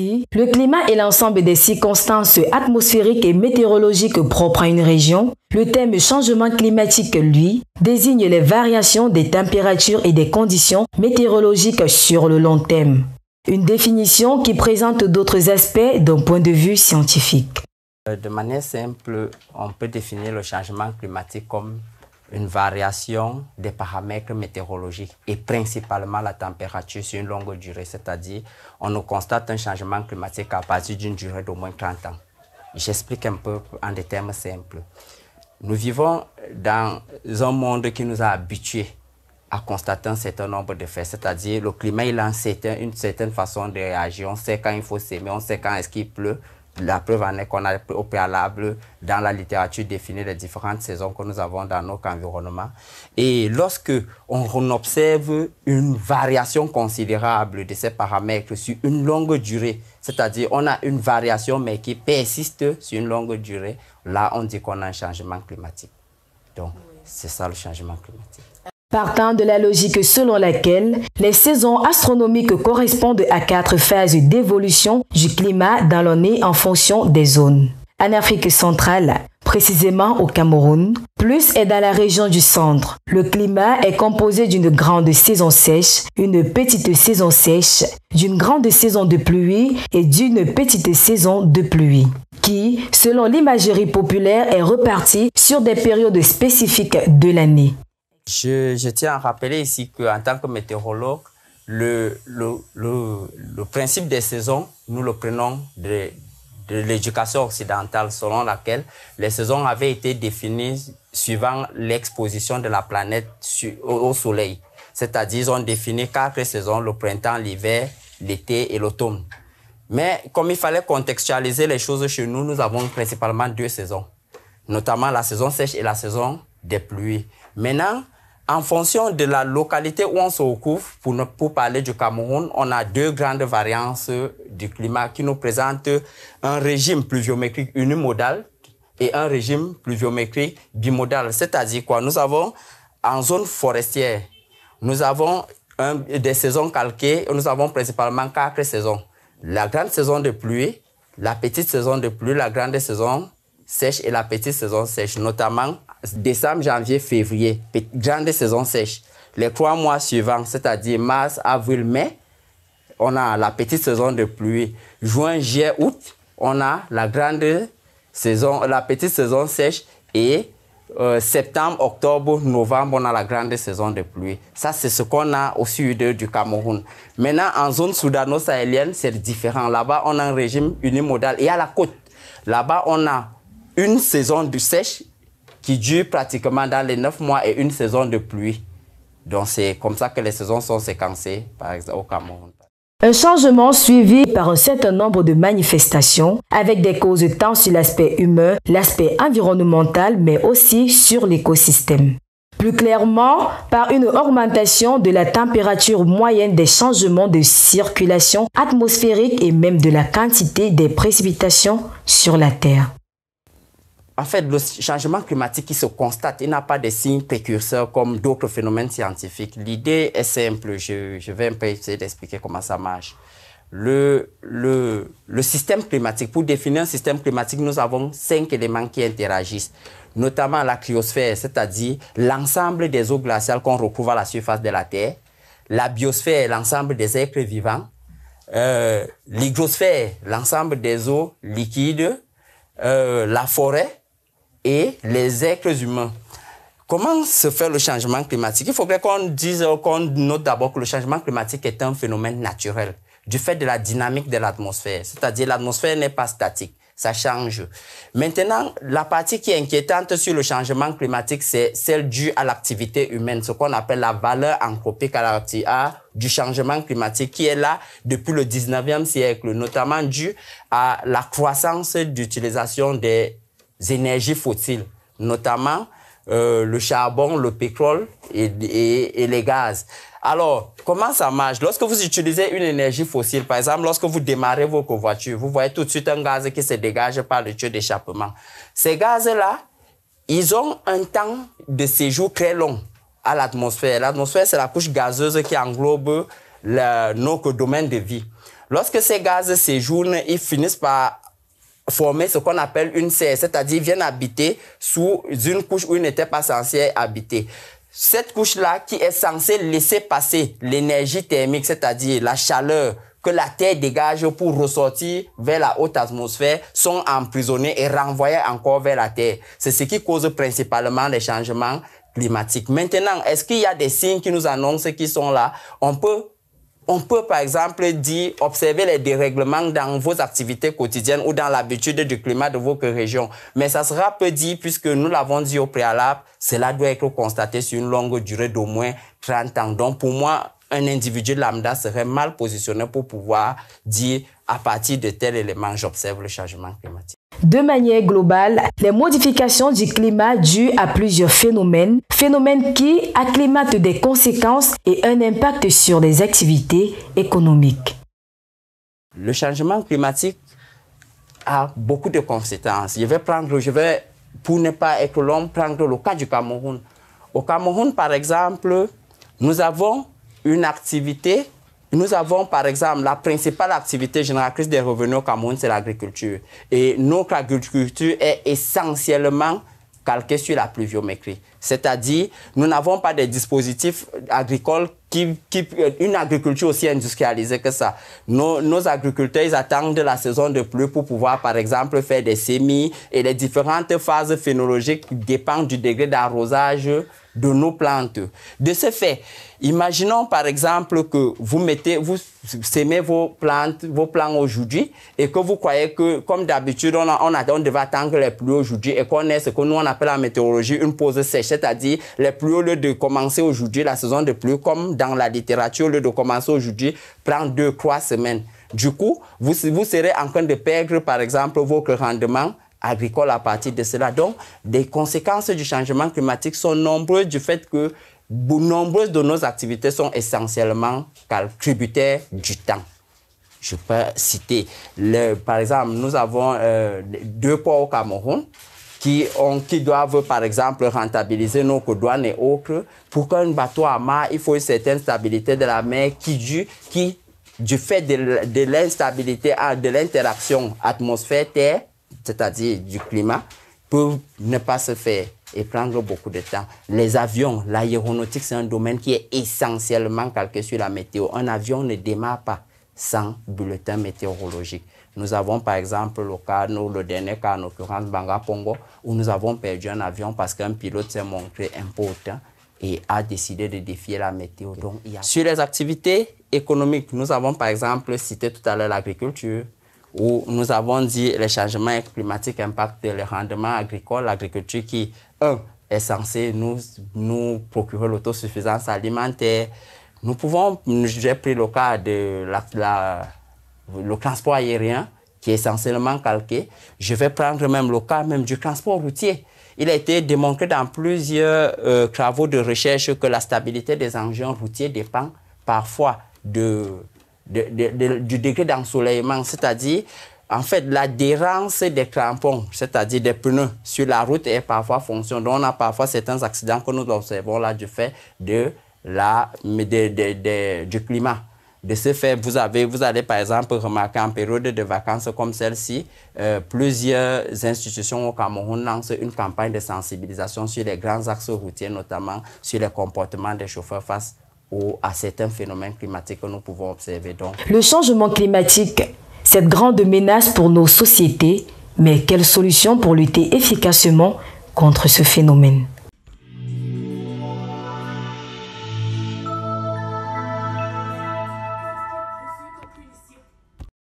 le climat est l'ensemble des circonstances atmosphériques et météorologiques propres à une région, le thème changement climatique, lui, désigne les variations des températures et des conditions météorologiques sur le long terme. Une définition qui présente d'autres aspects d'un point de vue scientifique. Euh, de manière simple, on peut définir le changement climatique comme une variation des paramètres météorologiques et principalement la température sur une longue durée, c'est-à-dire on constate un changement climatique à partir d'une durée d'au moins 30 ans. J'explique un peu en des termes simples. Nous vivons dans un monde qui nous a habitués à constater un certain nombre de faits, c'est-à-dire le climat, il a une certaine, une certaine façon de réagir. On sait quand il faut s'aimer, on sait quand est-ce qu'il pleut, la preuve en est qu'on a au préalable dans la littérature défini les différentes saisons que nous avons dans notre environnement. Et lorsque on observe une variation considérable de ces paramètres sur une longue durée, c'est-à-dire on a une variation mais qui persiste sur une longue durée, là on dit qu'on a un changement climatique. Donc c'est ça le changement climatique. Partant de la logique selon laquelle les saisons astronomiques correspondent à quatre phases d'évolution du climat dans l'année en fonction des zones. En Afrique centrale, précisément au Cameroun, plus est dans la région du centre. Le climat est composé d'une grande saison sèche, une petite saison sèche, d'une grande saison de pluie et d'une petite saison de pluie qui, selon l'imagerie populaire, est repartie sur des périodes spécifiques de l'année. Je, tiens à rappeler ici qu'en tant que météorologue, le, le, le, principe des saisons, nous le prenons de, de l'éducation occidentale selon laquelle les saisons avaient été définies suivant l'exposition de la planète au, au, soleil. C'est-à-dire, on définit quatre saisons, le printemps, l'hiver, l'été et l'automne. Mais comme il fallait contextualiser les choses chez nous, nous avons principalement deux saisons, notamment la saison sèche et la saison des pluies. Maintenant, en fonction de la localité où on se recouvre, pour, pour parler du Cameroun, on a deux grandes variances du climat qui nous présentent un régime pluviométrique unimodal et un régime pluviométrique bimodal. C'est-à-dire quoi Nous avons en zone forestière, nous avons un, des saisons calquées, nous avons principalement quatre saisons. La grande saison de pluie, la petite saison de pluie, la grande saison sèche et la petite saison sèche, notamment décembre, janvier, février, grande saison sèche. Les trois mois suivants, c'est-à-dire mars, avril, mai, on a la petite saison de pluie. Juin, juillet, août, on a la grande saison, la petite saison sèche et euh, septembre, octobre, novembre, on a la grande saison de pluie. Ça, c'est ce qu'on a au sud du Cameroun. Maintenant, en zone soudano-sahélienne, c'est différent. Là-bas, on a un régime unimodal. Et à la côte, là-bas, on a une saison du sèche qui dure pratiquement dans les 9 mois et une saison de pluie. Donc c'est comme ça que les saisons sont séquencées, par exemple au Cameroun. Un changement suivi par un certain nombre de manifestations avec des causes tant sur l'aspect humain, l'aspect environnemental, mais aussi sur l'écosystème. Plus clairement, par une augmentation de la température moyenne des changements de circulation atmosphérique et même de la quantité des précipitations sur la Terre. En fait, le changement climatique qui se constate, il n'a pas de signes précurseurs comme d'autres phénomènes scientifiques. L'idée est simple, je, vais un peu essayer d'expliquer comment ça marche. Le, le, système climatique, pour définir un système climatique, nous avons cinq éléments qui interagissent, notamment la cryosphère, c'est-à-dire l'ensemble des eaux glaciales qu'on retrouve à la surface de la Terre, la biosphère, l'ensemble des êtres vivants, euh, l'hygrosphère, l'ensemble des eaux liquides, euh, la forêt, et les êtres humains. Comment se fait le changement climatique Il faudrait qu'on dise, qu'on note d'abord que le changement climatique est un phénomène naturel du fait de la dynamique de l'atmosphère. C'est-à-dire l'atmosphère n'est pas statique, ça change. Maintenant, la partie qui est inquiétante sur le changement climatique, c'est celle due à l'activité humaine, ce qu'on appelle la valeur anthropique à du changement climatique qui est là depuis le 19e siècle, notamment due à la croissance d'utilisation des énergies fossiles, notamment euh, le charbon, le pétrole et, les gaz. Alors, comment ça marche Lorsque vous utilisez une énergie fossile, par exemple, lorsque vous démarrez vos voitures, vous voyez tout de suite un gaz qui se dégage par le tuyau d'échappement. Ces gaz-là, ils ont un temps de séjour très long à l'atmosphère. L'atmosphère, c'est la couche gazeuse qui englobe nos notre domaine de vie. Lorsque ces gaz séjournent, ils finissent par former ce qu'on appelle une serre, c'est-à-dire viennent habiter sous une couche où ils n'étaient pas censés habiter. Cette couche-là qui est censée laisser passer l'énergie thermique, c'est-à-dire la chaleur que la Terre dégage pour ressortir vers la haute atmosphère, sont emprisonnés et renvoyés encore vers la Terre. C'est ce qui cause principalement les changements climatiques. Maintenant, est-ce qu'il y a des signes qui nous annoncent qu'ils sont là On peut on peut par exemple dire observer les dérèglements dans vos activités quotidiennes ou dans l'habitude du climat de votre région. Mais ça sera peu dit puisque nous l'avons dit au préalable, cela doit être constaté sur une longue durée d'au moins 30 ans. Donc pour moi, un individu lambda serait mal positionné pour pouvoir dire à partir de tel élément, j'observe le changement climatique. De manière globale, les modifications du climat dues à plusieurs phénomènes, phénomènes qui acclimatent des conséquences et un impact sur les activités économiques. Le changement climatique a beaucoup de conséquences. Je vais prendre, je vais, pour ne pas être long, prendre le cas du Cameroun. Au Cameroun, par exemple, nous avons une activité nous avons, par exemple, la principale activité génératrice des revenus au Cameroun, c'est l'agriculture. Et notre agriculture est essentiellement calquée sur la pluviométrie. C'est-à-dire, nous n'avons pas des dispositifs agricoles qui, qui, euh, une agriculture aussi industrialisée que ça. Nos, nos agriculteurs, ils attendent la saison de pluie pour pouvoir, par exemple, faire des semis et les différentes phases phénologiques dépendent du degré d'arrosage de nos plantes. De ce fait, imaginons par exemple que vous mettez, vous semez vos plantes, vos plants aujourd'hui et que vous croyez que, comme d'habitude, on, on, on, devait attendre les pluies aujourd'hui et qu'on ait ce que nous on appelle en météorologie une pause sèche, c'est-à-dire les pluies au lieu de commencer aujourd'hui, la saison de pluie, comme dans la littérature, au lieu de commencer aujourd'hui, prend deux, trois semaines. Du coup, vous, vous serez en train de perdre, par exemple, vos rendements agricole à partir de cela. Donc, des conséquences du changement climatique sont nombreuses du fait que nombreuses de nos activités sont essentiellement tributaires du temps. Je peux citer, par exemple, nous avons euh, deux ports au Cameroun qui, ont, qui doivent, par exemple, rentabiliser nos douanes et autres. Pour qu'un bateau marre, il faut une certaine stabilité de la mer qui, du qui du fait de, l'instabilité, ah, de l'interaction atmosphère-terre, c'est-à-dire du climat, peuvent ne pas se faire et prendre beaucoup de temps. Les avions, l'aéronautique, c'est un domaine qui est essentiellement calqué sur la météo. Un avion ne démarre pas sans bulletin météorologique. Nous avons par exemple le cas, le dernier cas en l'occurrence Banga Pongo, où nous avons perdu un avion parce qu'un pilote s'est montré important et a décidé de défier la météo. Sur les activités économiques, nous avons par exemple cité tout à l'heure l'agriculture, où nous avons dit les changements climatiques impactent les rendements agricoles, l'agriculture qui, un, est censée nous, nous procurer l'autosuffisance alimentaire. Nous pouvons, j'ai pris le cas de la, le transport aérien qui est essentiellement calqué. Je vais prendre même le cas même du transport routier. Il a été démontré dans plusieurs euh, travaux de recherche que la stabilité des engins routiers dépend parfois de du degré d'ensoleillement, c'est-à-dire en fait, l'adhérence des crampons, c'est-à-dire des pneus sur la route, est parfois fonction. Donc, on a parfois certains accidents que nous observons là du fait de la, du climat. De ce fait, vous, avez, vous allez par exemple remarquer en période de vacances comme celle-ci, euh, plusieurs institutions au Cameroun lancent une campagne de sensibilisation sur les grands axes routiers, notamment sur les comportements des chauffeurs face ou à certains phénomènes climatiques que nous pouvons observer. le changement climatique, cette grande menace pour nos sociétés, mais quelle solution pour lutter efficacement contre ce phénomène